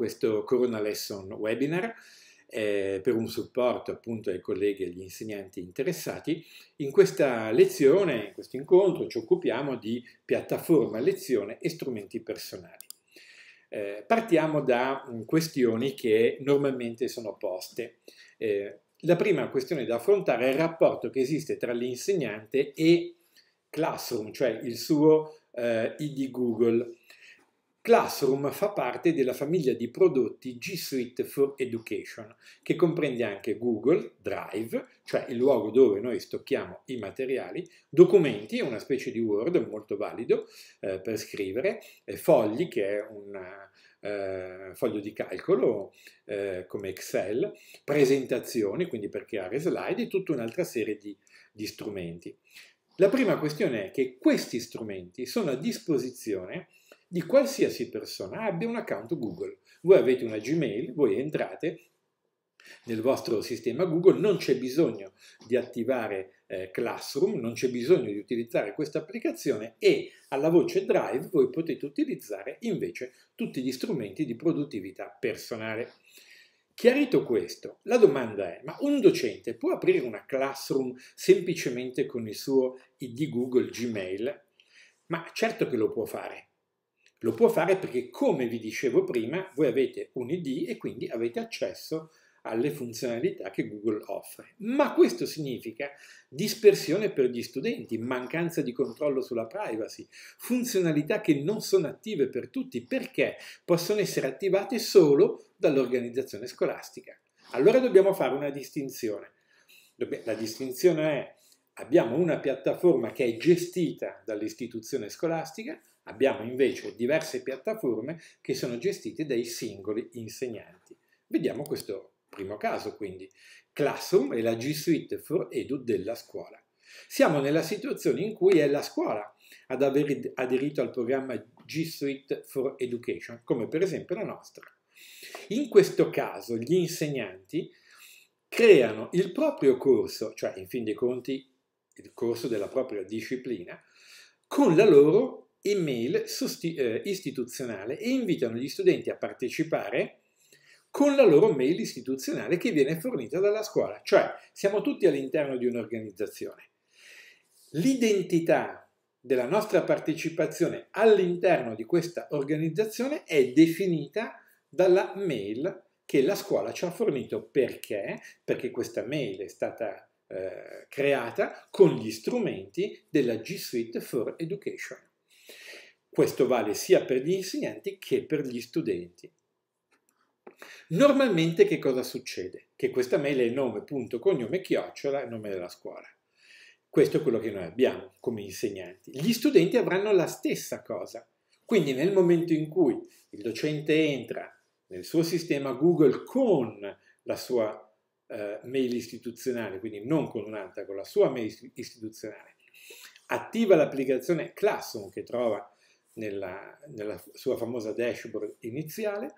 questo Corona Lesson webinar eh, per un supporto appunto ai colleghi e agli insegnanti interessati. In questa lezione, in questo incontro, ci occupiamo di piattaforma lezione e strumenti personali. Eh, partiamo da um, questioni che normalmente sono poste. Eh, la prima questione da affrontare è il rapporto che esiste tra l'insegnante e Classroom, cioè il suo eh, ID Google. Classroom fa parte della famiglia di prodotti G Suite for Education, che comprende anche Google Drive, cioè il luogo dove noi stocchiamo i materiali, documenti, una specie di Word molto valido eh, per scrivere, fogli, che è un eh, foglio di calcolo eh, come Excel, presentazioni, quindi per creare slide, e tutta un'altra serie di, di strumenti. La prima questione è che questi strumenti sono a disposizione di qualsiasi persona abbia un account Google. Voi avete una Gmail, voi entrate nel vostro sistema Google, non c'è bisogno di attivare eh, Classroom, non c'è bisogno di utilizzare questa applicazione e alla voce Drive voi potete utilizzare invece tutti gli strumenti di produttività personale. Chiarito questo, la domanda è, ma un docente può aprire una Classroom semplicemente con il suo ID Google Gmail? Ma certo che lo può fare. Lo può fare perché, come vi dicevo prima, voi avete un ID e quindi avete accesso alle funzionalità che Google offre. Ma questo significa dispersione per gli studenti, mancanza di controllo sulla privacy, funzionalità che non sono attive per tutti perché possono essere attivate solo dall'organizzazione scolastica. Allora dobbiamo fare una distinzione. La distinzione è abbiamo una piattaforma che è gestita dall'istituzione scolastica Abbiamo invece diverse piattaforme che sono gestite dai singoli insegnanti. Vediamo questo primo caso quindi. Classroom e la G Suite for Edu della scuola. Siamo nella situazione in cui è la scuola ad aver aderito al programma G Suite for Education, come per esempio la nostra. In questo caso gli insegnanti creano il proprio corso, cioè in fin dei conti il corso della propria disciplina, con la loro e mail eh, istituzionale e invitano gli studenti a partecipare con la loro mail istituzionale che viene fornita dalla scuola. Cioè siamo tutti all'interno di un'organizzazione. L'identità della nostra partecipazione all'interno di questa organizzazione è definita dalla mail che la scuola ci ha fornito. Perché? Perché questa mail è stata eh, creata con gli strumenti della G Suite for Education. Questo vale sia per gli insegnanti che per gli studenti. Normalmente che cosa succede? Che questa mail è nome, punto, cognome, chiocciola, nome della scuola. Questo è quello che noi abbiamo come insegnanti. Gli studenti avranno la stessa cosa. Quindi nel momento in cui il docente entra nel suo sistema Google con la sua eh, mail istituzionale, quindi non con un'altra, con la sua mail istituzionale, attiva l'applicazione Classroom che trova nella, nella sua famosa dashboard iniziale,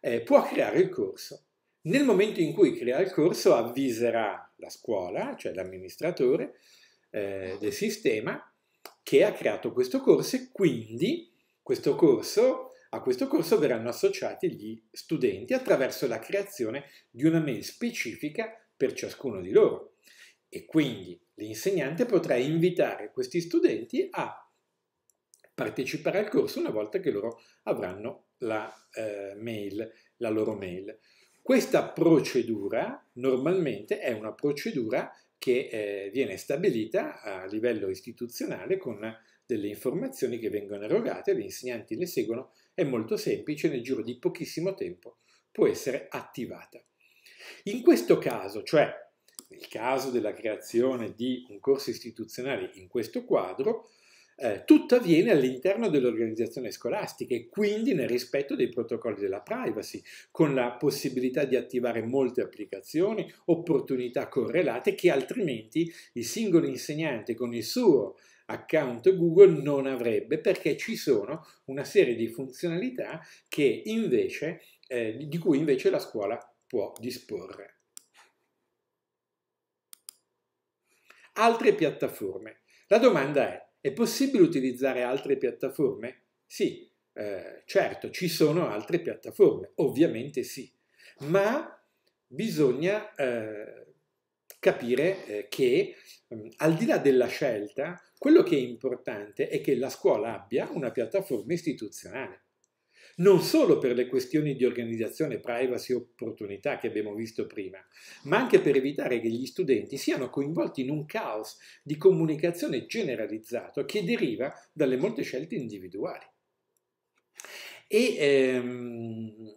eh, può creare il corso. Nel momento in cui crea il corso avviserà la scuola, cioè l'amministratore eh, del sistema, che ha creato questo corso e quindi questo corso, a questo corso verranno associati gli studenti attraverso la creazione di una mail specifica per ciascuno di loro. E quindi l'insegnante potrà invitare questi studenti a parteciperà al corso una volta che loro avranno la, eh, mail, la loro mail. Questa procedura normalmente è una procedura che eh, viene stabilita a livello istituzionale con delle informazioni che vengono erogate, gli insegnanti le seguono, è molto semplice, nel giro di pochissimo tempo può essere attivata. In questo caso, cioè nel caso della creazione di un corso istituzionale in questo quadro, eh, tutto avviene all'interno dell'organizzazione scolastica e quindi nel rispetto dei protocolli della privacy, con la possibilità di attivare molte applicazioni, opportunità correlate che altrimenti il singolo insegnante con il suo account Google non avrebbe perché ci sono una serie di funzionalità invece, eh, di cui invece la scuola può disporre. Altre piattaforme. La domanda è è possibile utilizzare altre piattaforme? Sì, eh, certo, ci sono altre piattaforme, ovviamente sì, ma bisogna eh, capire eh, che mh, mm, al di là della scelta, quello che è importante è che la scuola abbia una piattaforma istituzionale non solo per le questioni di organizzazione, privacy e opportunità che abbiamo visto prima, ma anche per evitare che gli studenti siano coinvolti in un caos di comunicazione generalizzato che deriva dalle molte scelte individuali. E ehm,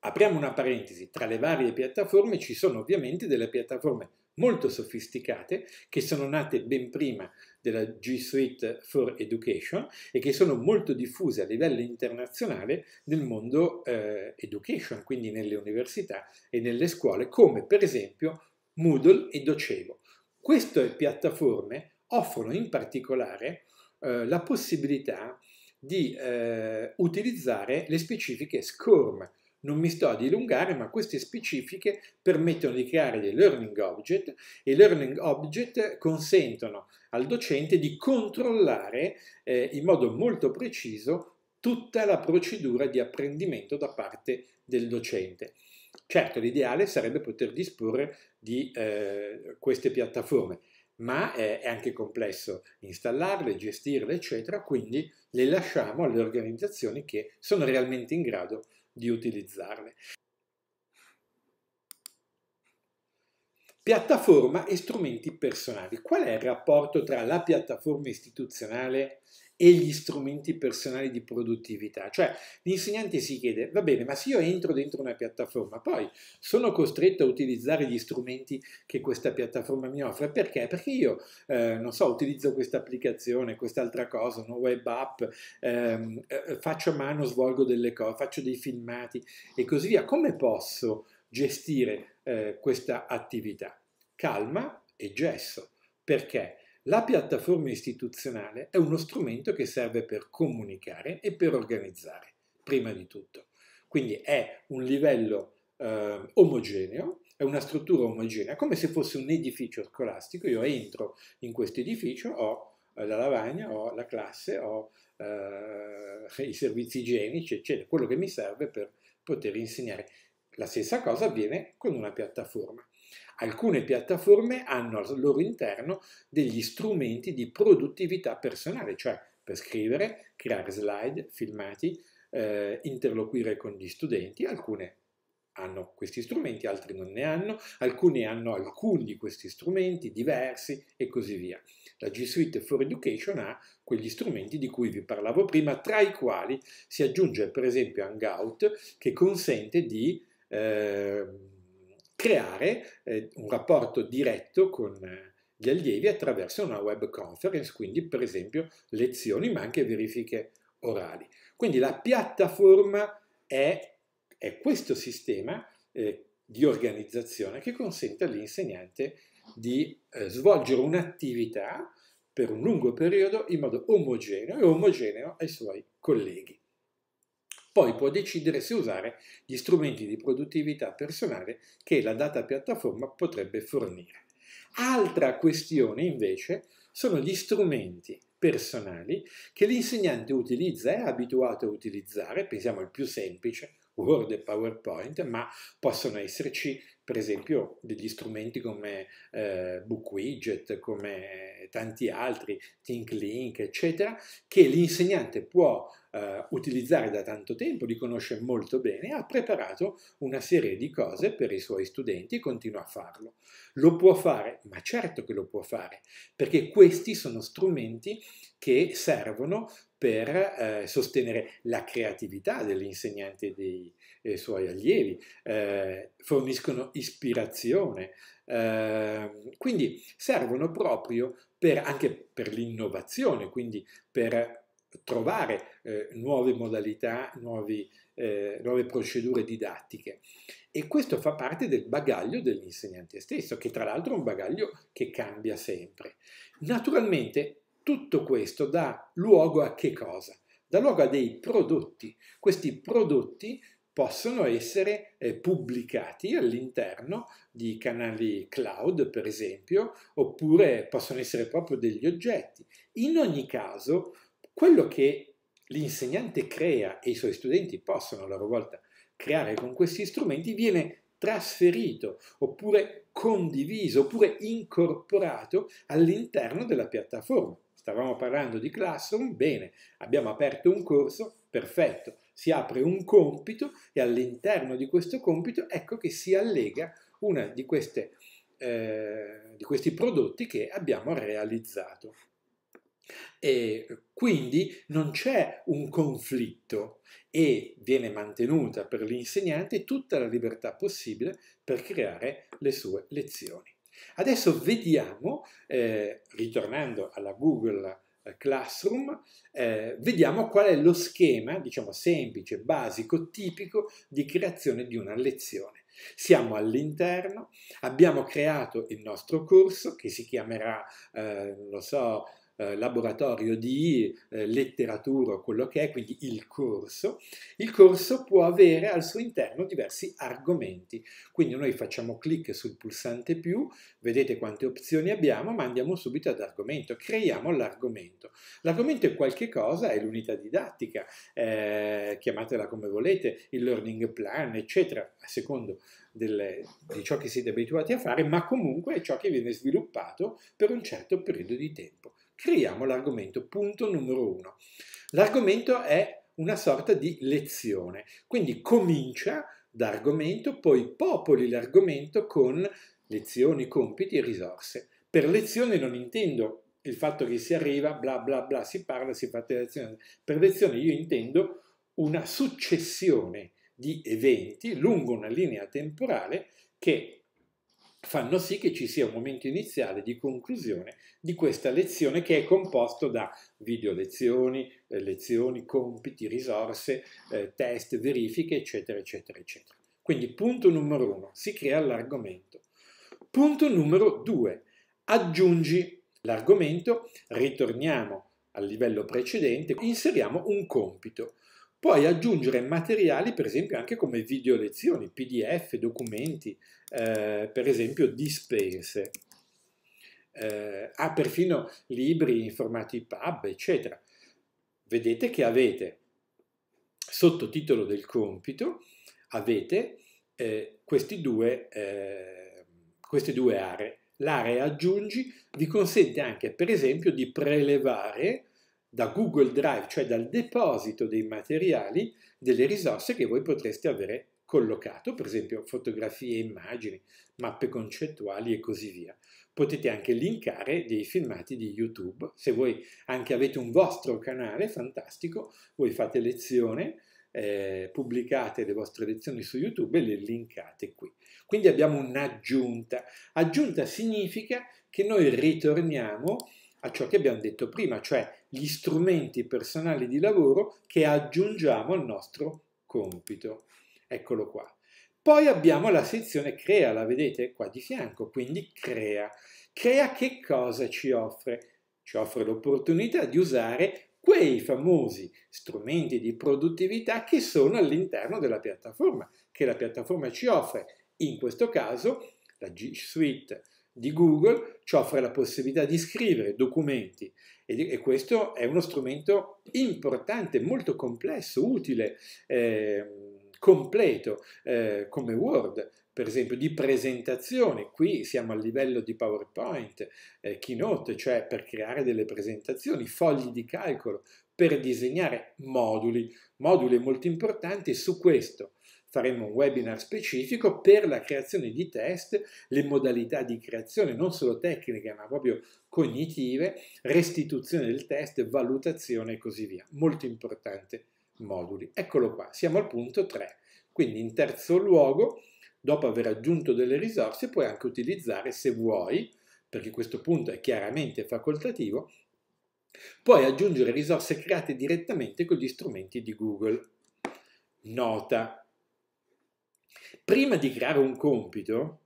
apriamo una parentesi, tra le varie piattaforme ci sono ovviamente delle piattaforme molto sofisticate che sono nate ben prima della G Suite for Education e che sono molto diffuse a livello internazionale nel mondo eh, education, quindi nelle università e nelle scuole, come per esempio Moodle e Docevo. Queste piattaforme offrono in particolare eh, la possibilità di eh, utilizzare le specifiche SCORM, non mi sto a dilungare, ma queste specifiche permettono di creare dei learning object e i learning object consentono al docente di controllare eh, in modo molto preciso tutta la procedura di apprendimento da parte del docente. Certo, l'ideale sarebbe poter disporre di eh, queste piattaforme, ma eh, è anche complesso installarle, gestirle, eccetera, quindi le lasciamo alle organizzazioni che sono realmente in grado di utilizzarle. Piattaforma e strumenti personali. Qual è il rapporto tra la piattaforma istituzionale e e gli strumenti personali di produttività. Cioè l'insegnante si chiede, va bene, ma se io entro dentro una piattaforma, poi sono costretto a utilizzare gli strumenti che questa piattaforma mi offre. Perché? Perché io, eh, non so, utilizzo questa applicazione, quest'altra cosa, una web app, ehm, eh, faccio a mano, svolgo delle cose, faccio dei filmati e così via. Come posso gestire eh, questa attività? Calma e gesso. Perché? La piattaforma istituzionale è uno strumento che serve per comunicare e per organizzare, prima di tutto. Quindi è un livello eh, omogeneo, è una struttura omogenea, come se fosse un edificio scolastico. Io entro in questo edificio, ho eh, la lavagna, ho la classe, ho eh, i servizi igienici, eccetera, quello che mi serve per poter insegnare. La stessa cosa avviene con una piattaforma. Alcune piattaforme hanno al loro interno degli strumenti di produttività personale, cioè per scrivere, creare slide, filmati, eh, interloquire con gli studenti, alcune hanno questi strumenti, altri non ne hanno, alcuni hanno alcuni di questi strumenti diversi e così via. La G Suite for Education ha quegli strumenti di cui vi parlavo prima, tra i quali si aggiunge per esempio Hangout che consente di eh, creare eh, un rapporto diretto con eh, gli allievi attraverso una web conference, quindi per esempio lezioni ma anche verifiche orali. Quindi la piattaforma è, è questo sistema eh, di organizzazione che consente all'insegnante di eh, svolgere un'attività per un lungo periodo in modo omogeneo e omogeneo ai suoi colleghi. Poi può decidere se usare gli strumenti di produttività personale che la data piattaforma potrebbe fornire. Altra questione invece sono gli strumenti personali che l'insegnante utilizza, e è abituato a utilizzare, pensiamo al più semplice, Word e PowerPoint, ma possono esserci per esempio degli strumenti come eh, BookWidget, come eh, tanti altri, ThinkLink, eccetera, che l'insegnante può eh, utilizzare da tanto tempo, li conosce molto bene, ha preparato una serie di cose per i suoi studenti e continua a farlo. Lo può fare, ma certo che lo può fare, perché questi sono strumenti che servono per eh, sostenere la creatività dell'insegnante dei studenti e suoi allievi, eh, forniscono ispirazione, eh, quindi servono proprio per, anche per l'innovazione, quindi per trovare eh, nuove modalità, nuovi, eh, nuove procedure didattiche. E questo fa parte del bagaglio dell'insegnante stesso, che tra l'altro è un bagaglio che cambia sempre. Naturalmente tutto questo dà luogo a che cosa? Dà luogo a dei prodotti. Questi prodotti possono essere eh, pubblicati all'interno di canali cloud, per esempio, oppure possono essere proprio degli oggetti. In ogni caso, quello che l'insegnante crea e i suoi studenti possono a loro volta creare con questi strumenti viene trasferito oppure condiviso oppure incorporato all'interno della piattaforma. Stavamo parlando di Classroom, bene, abbiamo aperto un corso, perfetto si apre un compito e all'interno di questo compito ecco che si allega uno di, queste, eh, di questi prodotti che abbiamo realizzato. E quindi non c'è un conflitto e viene mantenuta per l'insegnante tutta la libertà possibile per creare le sue lezioni. Adesso vediamo, eh, ritornando alla Google eh, classroom, eh, vediamo qual è lo schema, diciamo semplice, basico, tipico di creazione di una lezione. Siamo all'interno, abbiamo creato il nostro corso che si chiamerà, eh, non so, eh, laboratorio di eh, letteratura o quello che è, quindi il corso, il corso può avere al suo interno diversi argomenti. Quindi noi facciamo clic sul pulsante più, vedete quante opzioni abbiamo, ma andiamo subito ad argomento, creiamo l'argomento. L'argomento è qualche cosa, è l'unità didattica, eh, chiamatela come volete, il learning plan, eccetera, a secondo delle, di ciò che siete abituati a fare, ma comunque è ciò che viene sviluppato per un certo periodo di tempo creiamo l'argomento, punto numero uno. L'argomento è una sorta di lezione, quindi comincia da argomento, poi popoli l'argomento con lezioni, compiti e risorse. Per lezione non intendo il fatto che si arriva, bla bla bla, si parla, si fa lezione. Per lezione io intendo una successione di eventi lungo una linea temporale che fanno sì che ci sia un momento iniziale di conclusione di questa lezione che è composto da video lezioni, eh, lezioni, compiti, risorse, eh, test, verifiche, eccetera, eccetera, eccetera. Quindi punto numero uno, si crea l'argomento. Punto numero due, aggiungi l'argomento, ritorniamo al livello precedente, inseriamo un compito. Puoi aggiungere materiali, per esempio, anche come video lezioni, PDF, documenti, eh, per esempio dispense. Eh, ah, perfino libri in formati pub, eccetera. Vedete che avete, sottotitolo del compito, avete eh, questi due, eh, queste due aree. L'area aggiungi vi consente anche, per esempio, di prelevare da Google Drive, cioè dal deposito dei materiali, delle risorse che voi potreste avere collocato, per esempio fotografie, immagini, mappe concettuali e così via. Potete anche linkare dei filmati di YouTube, se voi anche avete un vostro canale, fantastico, voi fate lezione, eh, pubblicate le vostre lezioni su YouTube e le linkate qui. Quindi abbiamo un'aggiunta. Aggiunta significa che noi ritorniamo a ciò che abbiamo detto prima, cioè gli strumenti personali di lavoro che aggiungiamo al nostro compito. Eccolo qua. Poi abbiamo la sezione crea, la vedete qua di fianco, quindi crea. Crea che cosa ci offre? Ci offre l'opportunità di usare quei famosi strumenti di produttività che sono all'interno della piattaforma, che la piattaforma ci offre. In questo caso la G Suite di Google ci offre la possibilità di scrivere documenti e, questo è uno strumento importante, molto complesso, utile, eh, completo, eh, come Word, per esempio, di presentazione. Qui siamo a livello di PowerPoint, eh, Keynote, cioè per creare delle presentazioni, fogli di calcolo, per disegnare moduli, moduli molto importanti su questo faremo un webinar specifico per la creazione di test, le modalità di creazione non solo tecniche ma proprio cognitive, restituzione del test, valutazione e così via. Molto importante moduli. Eccolo qua, siamo al punto 3. Quindi in terzo luogo, dopo aver aggiunto delle risorse, puoi anche utilizzare se vuoi, perché questo punto è chiaramente facoltativo, puoi aggiungere risorse create direttamente con gli strumenti di Google. Nota, Prima di creare un compito,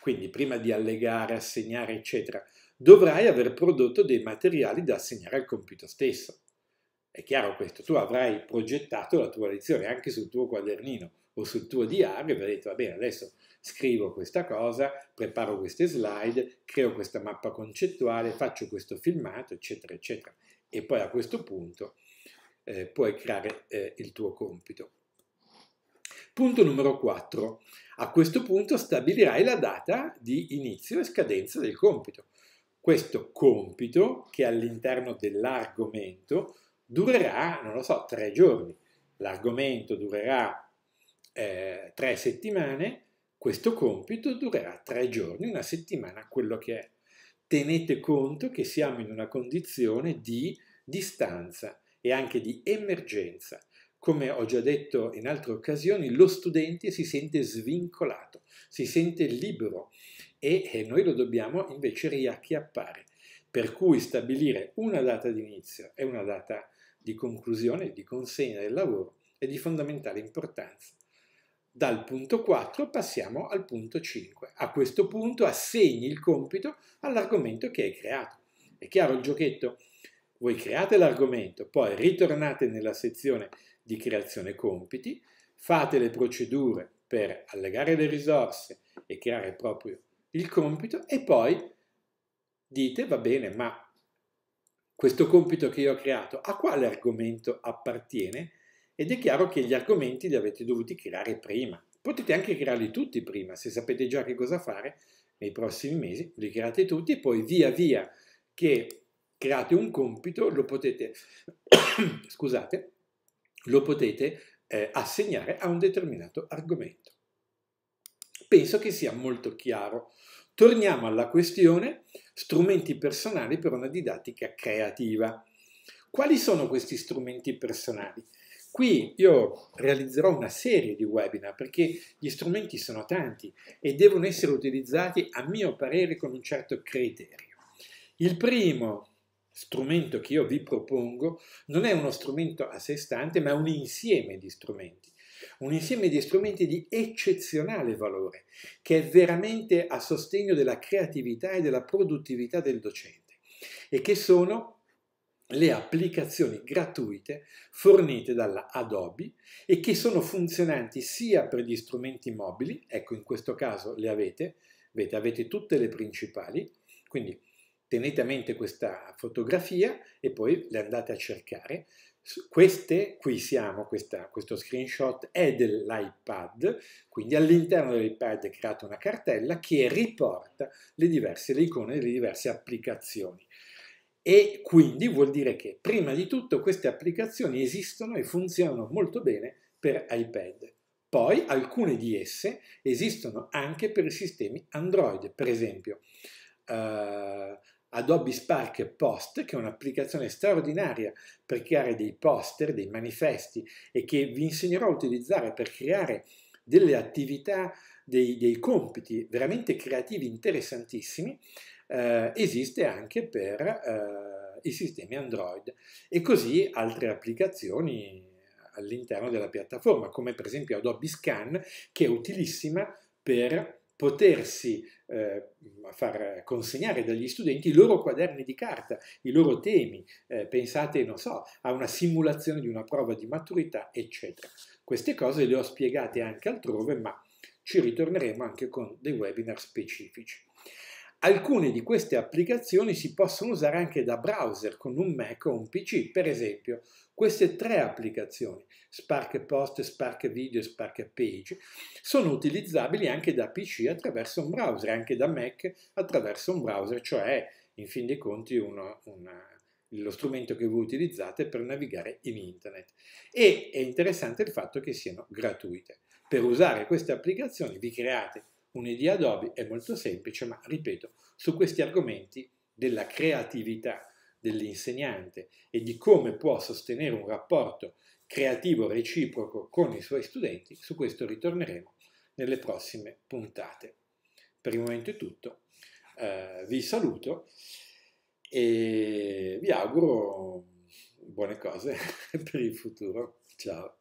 quindi prima di allegare, assegnare, eccetera, dovrai aver prodotto dei materiali da assegnare al compito stesso. È chiaro questo, tu avrai progettato la tua lezione anche sul tuo quadernino o sul tuo diario e avrai detto, va bene, adesso scrivo questa cosa, preparo queste slide, creo questa mappa concettuale, faccio questo filmato, eccetera, eccetera. E poi a questo punto eh, puoi creare eh, il tuo compito. Punto numero 4. A questo punto stabilirai la data di inizio e scadenza del compito. Questo compito, che all'interno dell'argomento durerà, non lo so, tre giorni. L'argomento durerà eh, tre settimane, questo compito durerà tre giorni, una settimana, quello che è. Tenete conto che siamo in una condizione di distanza e anche di emergenza. Come ho già detto in altre occasioni, lo studente si sente svincolato, si sente libero e eh, noi lo dobbiamo invece riacchiappare. Per cui stabilire una data di inizio e una data di conclusione, di consegna del lavoro è di fondamentale importanza. Dal punto 4 passiamo al punto 5. A questo punto assegni il compito all'argomento che hai creato. È chiaro il giochetto? Voi create l'argomento, poi ritornate nella sezione di creazione compiti, fate le procedure per allegare le risorse e creare proprio il compito e poi dite va bene ma questo compito che io ho creato a quale argomento appartiene ed è chiaro che gli argomenti li avete dovuti creare prima. Potete anche crearli tutti prima, se sapete già che cosa fare nei prossimi mesi, li create tutti e poi via via che create un compito lo potete, scusate, lo potete eh, assegnare a un determinato argomento. Penso che sia molto chiaro. Torniamo alla questione strumenti personali per una didattica creativa. Quali sono questi strumenti personali? Qui io realizzerò una serie di webinar perché gli strumenti sono tanti e devono essere utilizzati a mio parere con un certo criterio. Il primo strumento che io vi propongo non è uno strumento a sé stante, ma un insieme di strumenti. Un insieme di strumenti di eccezionale valore, che è veramente a sostegno della creatività e della produttività del docente e che sono le applicazioni gratuite fornite dalla Adobe e che sono funzionanti sia per gli strumenti mobili, ecco in questo caso le avete, avete, tutte le principali, quindi tenete a mente questa fotografia e poi le andate a cercare. Queste, qui siamo, questa, questo screenshot è dell'iPad, quindi all'interno dell'iPad è creata una cartella che riporta le diverse le icone delle diverse applicazioni. E quindi vuol dire che prima di tutto queste applicazioni esistono e funzionano molto bene per iPad. Poi alcune di esse esistono anche per i sistemi Android, per esempio. Uh, Adobe Spark Post, che è un'applicazione straordinaria per creare dei poster, dei manifesti e che vi insegnerò a utilizzare per creare delle attività, dei, dei compiti veramente creativi interessantissimi, eh, esiste anche per eh, i sistemi Android e così altre applicazioni all'interno della piattaforma, come per esempio Adobe Scan, che è utilissima per potersi eh, far consegnare dagli studenti i loro quaderni di carta, i loro temi, eh, pensate, non so, a una simulazione di una prova di maturità, eccetera. Queste cose le ho spiegate anche altrove, ma ci ritorneremo anche con dei webinar specifici. Alcune di queste applicazioni si possono usare anche da browser con un Mac o un PC, per esempio queste tre applicazioni, Spark Post, Spark Video e Spark Page, sono utilizzabili anche da PC attraverso un browser, anche da Mac attraverso un browser, cioè in fin dei conti uno, una, lo strumento che voi utilizzate per navigare in internet. E è interessante il fatto che siano gratuite. Per usare queste applicazioni vi create Un'idea Adobe è molto semplice, ma ripeto, su questi argomenti della creatività dell'insegnante e di come può sostenere un rapporto creativo reciproco con i suoi studenti, su questo ritorneremo nelle prossime puntate. Per il momento è tutto, eh, vi saluto e vi auguro buone cose per il futuro. Ciao!